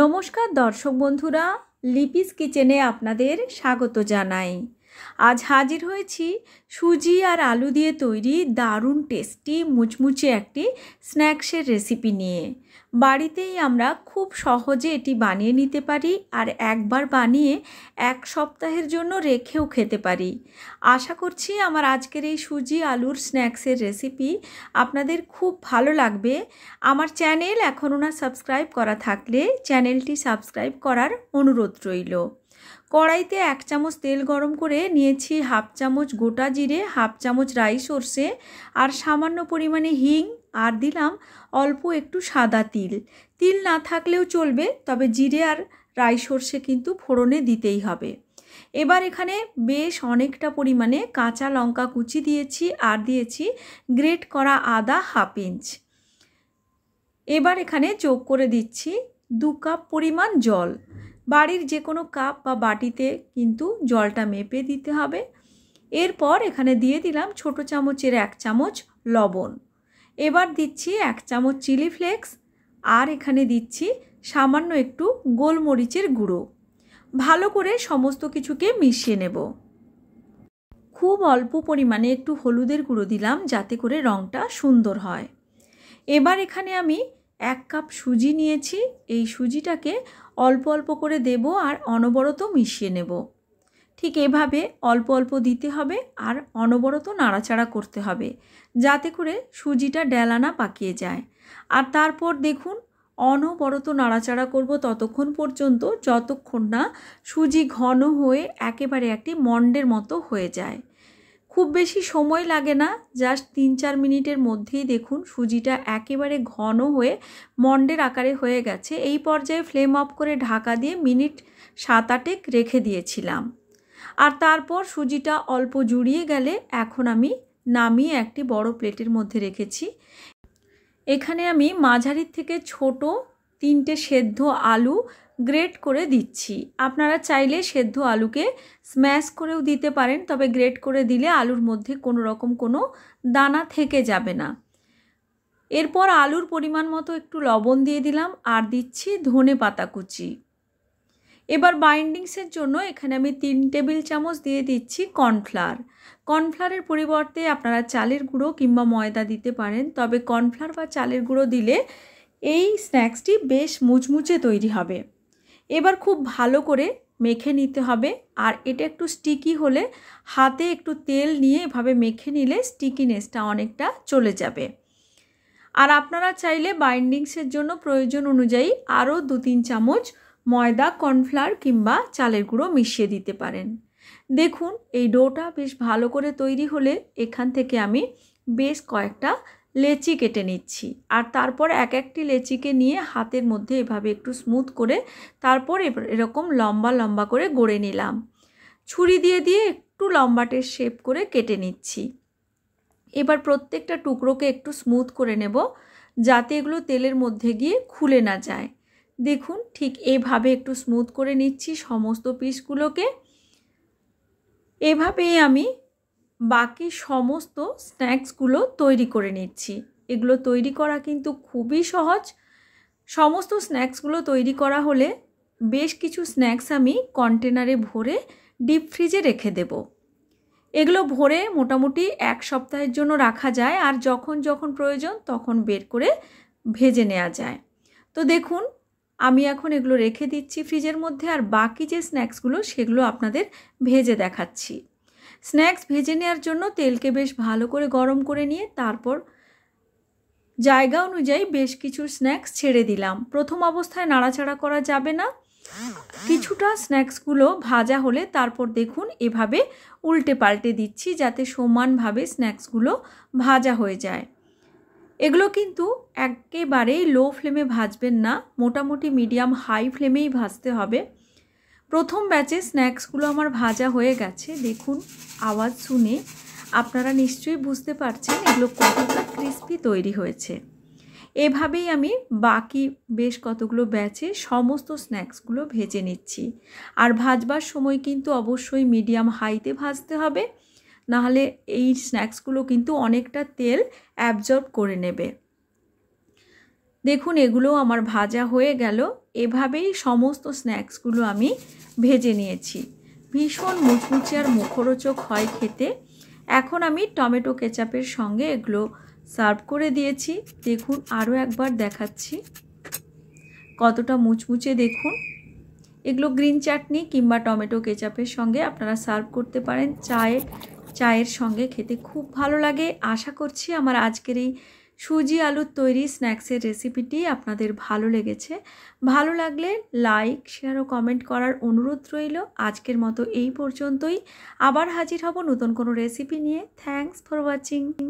নমস্কার দর্শক বন্ধুরা লিপিস কিচেনে আপনাদের স্বাগত জানাই আজ হাজির হয়েছি সুজি আর আলু দিয়ে তৈরি দারুণ টেস্টি মুচমুচে একটি স্ন্যাক্সের রেসিপি নিয়ে বাড়িতেই আমরা খুব সহজে এটি বানিয়ে নিতে পারি আর একবার বানিয়ে এক সপ্তাহের জন্য রেখেও খেতে পারি আশা করছি আমার আজকের এই সুজি আলুর স্ন্যাক্সের রেসিপি আপনাদের খুব ভালো লাগবে আমার চ্যানেল এখনও না সাবস্ক্রাইব করা থাকলে চ্যানেলটি সাবস্ক্রাইব করার অনুরোধ রইল কড়াইতে এক চামচ তেল গরম করে নিয়েছি হাফ চামচ গোটা জিরে হাফ চামচ রাই সর্ষে আর সামান্য পরিমাণে হিং আর দিলাম অল্প একটু সাদা তিল তিল না থাকলেও চলবে তবে জিরে আর রাই সর্ষে কিন্তু ফোড়নে দিতেই হবে এবার এখানে বেশ অনেকটা পরিমাণে কাঁচা লঙ্কা কুচি দিয়েছি আর দিয়েছি গ্রেট করা আদা হাফ ইঞ্চ এবার এখানে যোগ করে দিচ্ছি দু কাপ পরিমাণ জল বাড়ির যে কোনো কাপ বা বাটিতে কিন্তু জলটা মেপে দিতে হবে এরপর এখানে দিয়ে দিলাম ছোট চামচের এক চামচ লবণ এবার দিচ্ছি এক চামচ চিলি ফ্লেক্স আর এখানে দিচ্ছি সামান্য একটু গোলমরিচের গুঁড়ো ভালো করে সমস্ত কিছুকে মিশিয়ে নেব খুব অল্প পরিমাণে একটু হলুদের গুঁড়ো দিলাম যাতে করে রঙটা সুন্দর হয় এবার এখানে আমি এক কাপ সুজি নিয়েছি এই সুজিটাকে অল্প অল্প করে দেব আর অনবরত মিশিয়ে নেব ঠিক এভাবে অল্প অল্প দিতে হবে আর অনবরত নাড়াচাড়া করতে হবে যাতে করে সুজিটা ডেলানা পাকিয়ে যায় আর তারপর দেখুন অনবরত নাড়াচাড়া করব ততক্ষণ পর্যন্ত যতক্ষণ না সুজি ঘন হয়ে একেবারে একটি মণ্ডের মতো হয়ে যায় খুব বেশি সময় লাগে না জাস্ট তিন চার মিনিটের মধ্যেই দেখুন সুজিটা একেবারে ঘন হয়ে মন্ডের আকারে হয়ে গেছে এই পর্যায়ে ফ্লেম অফ করে ঢাকা দিয়ে মিনিট সাত আটেক রেখে দিয়েছিলাম আর তারপর সুজিটা অল্প জুড়িয়ে গেলে এখন আমি নামিয়ে একটি বড় প্লেটের মধ্যে রেখেছি এখানে আমি মাঝারির থেকে ছোট তিনটে সেদ্ধ আলু গ্রেট করে দিচ্ছি আপনারা চাইলে সেদ্ধ আলুকে স্ম্যাশ করেও দিতে পারেন তবে গ্রেট করে দিলে আলুর মধ্যে কোনো রকম কোনো দানা থেকে যাবে না এরপর আলুর পরিমাণ মতো একটু লবণ দিয়ে দিলাম আর দিচ্ছি ধনে পাতা কুচি এবার বাইন্ডিংসের জন্য এখানে আমি তিন টেবিল চামচ দিয়ে দিচ্ছি কর্নফ্লার কর্নফ্লারের পরিবর্তে আপনারা চালের গুঁড়ো কিংবা ময়দা দিতে পারেন তবে কর্নফ্লার বা চালের গুঁড়ো দিলে এই স্ন্যাক্সটি বেশ মুচমুচে তৈরি হবে এবার খুব ভালো করে মেখে নিতে হবে আর এটা একটু স্টিকি হলে হাতে একটু তেল নিয়ে এভাবে মেখে নিলে স্টিকিনেসটা অনেকটা চলে যাবে আর আপনারা চাইলে বাইন্ডিংসের জন্য প্রয়োজন অনুযায়ী আরও দু তিন চামচ ময়দা কর্নফ্লাওয়ার কিংবা চালের গুঁড়ো মিশিয়ে দিতে পারেন দেখুন এই ডোটা বেশ ভালো করে তৈরি হলে এখান থেকে আমি বেশ কয়েকটা লেচি কেটে নিচ্ছি আর তারপর এক একটি লেচিকে নিয়ে হাতের মধ্যে এভাবে একটু স্মুথ করে তারপর এরকম লম্বা লম্বা করে গড়ে নিলাম ছুরি দিয়ে দিয়ে একটু লম্বাটে শেপ করে কেটে নিচ্ছি এবার প্রত্যেকটা টুকরোকে একটু স্মুথ করে নেব যাতে এগুলো তেলের মধ্যে গিয়ে খুলে না যায় দেখুন ঠিক এভাবে একটু স্মুথ করে নিচ্ছি সমস্ত পিসগুলোকে এভাবেই আমি বাকি সমস্ত স্ন্যাক্সগুলো তৈরি করে নিচ্ছি এগুলো তৈরি করা কিন্তু খুবই সহজ সমস্ত স্ন্যাক্সগুলো তৈরি করা হলে বেশ কিছু স্ন্যাক্স আমি কন্টেনারে ভরে ডিপ ফ্রিজে রেখে দেব এগুলো ভরে মোটামুটি এক সপ্তাহের জন্য রাখা যায় আর যখন যখন প্রয়োজন তখন বের করে ভেজে নেওয়া যায় তো দেখুন আমি এখন এগুলো রেখে দিচ্ছি ফ্রিজের মধ্যে আর বাকি যে স্ন্যাক্সগুলো সেগুলো আপনাদের ভেজে দেখাচ্ছি স্ন্যাক্স ভেজে নেওয়ার জন্য তেলকে বেশ ভালো করে গরম করে নিয়ে তারপর জায়গা অনুযায়ী বেশ কিছু স্ন্যাক্স ছেড়ে দিলাম প্রথম অবস্থায় নাড়াচাড়া করা যাবে না কিছুটা স্ন্যাক্সগুলো ভাজা হলে তারপর দেখুন এভাবে উল্টে পাল্টে দিচ্ছি যাতে সমানভাবে স্ন্যাক্সগুলো ভাজা হয়ে যায় এগুলো কিন্তু একেবারেই লো ফ্লেমে ভাজবেন না মোটামুটি মিডিয়াম হাই ফ্লেমেই ভাজতে হবে প্রথম ব্যাচে স্ন্যাক্সগুলো আমার ভাজা হয়ে গেছে দেখুন আওয়াজ শুনে আপনারা নিশ্চয়ই বুঝতে পারছেন এগুলো কতটা ক্রিস্পি তৈরি হয়েছে এভাবেই আমি বাকি বেশ কতগুলো ব্যাচে সমস্ত স্ন্যাক্সগুলো ভেজে নিচ্ছি আর ভাজবার সময় কিন্তু অবশ্যই মিডিয়াম হাইতে ভাজতে হবে নাহলে এই স্ন্যাক্সগুলো কিন্তু অনেকটা তেল অ্যাবজর্ব করে নেবে দেখুন এগুলো আমার ভাজা হয়ে গেল এভাবেই সমস্ত স্ন্যাক্সগুলো আমি ভেজে নিয়েছি ভীষণ মুচমুচে আর মুখরোচক হয় খেতে এখন আমি টমেটো কেচাপের সঙ্গে এগুলো সার্ভ করে দিয়েছি দেখুন আরও একবার দেখাচ্ছি কতটা মুচমুচে দেখুন এগুলো গ্রিন চাটনি কিংবা টমেটো কেচাপের সঙ্গে আপনারা সার্ভ করতে পারেন চায়ে চায়ের সঙ্গে খেতে খুব ভালো লাগে আশা করছি আমার আজকের এই সুজি আলুর তৈরি স্ন্যাক্সের রেসিপিটি আপনাদের ভালো লেগেছে ভালো লাগলে লাইক শেয়ার ও কমেন্ট করার অনুরোধ রইল আজকের মতো এই পর্যন্তই আবার হাজির হব নতুন কোনো রেসিপি নিয়ে থ্যাংকস ফর ওয়াচিং